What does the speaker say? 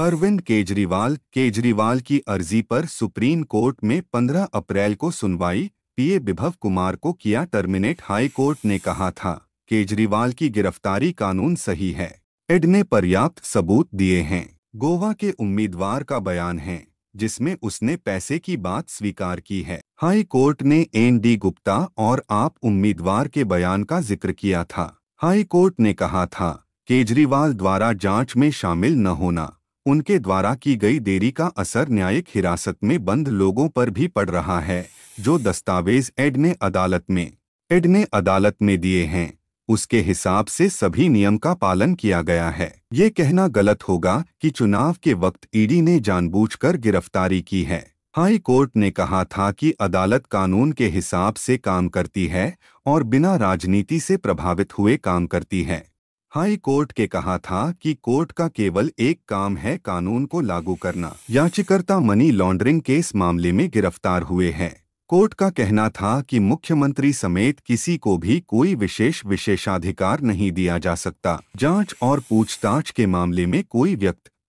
अरविंद केजरीवाल केजरीवाल की अर्जी पर सुप्रीम कोर्ट में 15 अप्रैल को सुनवाई पीए विभव कुमार को किया टर्मिनेट हाई कोर्ट ने कहा था केजरीवाल की गिरफ्तारी कानून सही है एड ने पर्याप्त सबूत दिए हैं गोवा के उम्मीदवार का बयान है जिसमें उसने पैसे की बात स्वीकार की है हाई कोर्ट ने एन डी गुप्ता और आप उम्मीदवार के बयान का जिक्र किया था हाई कोर्ट ने कहा था केजरीवाल द्वारा जांच में शामिल न होना उनके द्वारा की गई देरी का असर न्यायिक हिरासत में बंद लोगों पर भी पड़ रहा है जो दस्तावेज एड ने अदालत में एड ने अदालत में दिए हैं उसके हिसाब से सभी नियम का पालन किया गया है ये कहना गलत होगा कि चुनाव के वक्त ईडी ने जानबूझकर गिरफ्तारी की है हाई कोर्ट ने कहा था कि अदालत कानून के हिसाब से काम करती है और बिना राजनीति से प्रभावित हुए काम करती है हाई कोर्ट के कहा था कि कोर्ट का केवल एक काम है कानून को लागू करना याचिकर्ता मनी लॉन्ड्रिंग केस मामले में गिरफ्तार हुए हैं कोर्ट का कहना था कि मुख्यमंत्री समेत किसी को भी कोई विशेष विशेषाधिकार नहीं दिया जा सकता जांच और पूछताछ के मामले में कोई व्यक्ति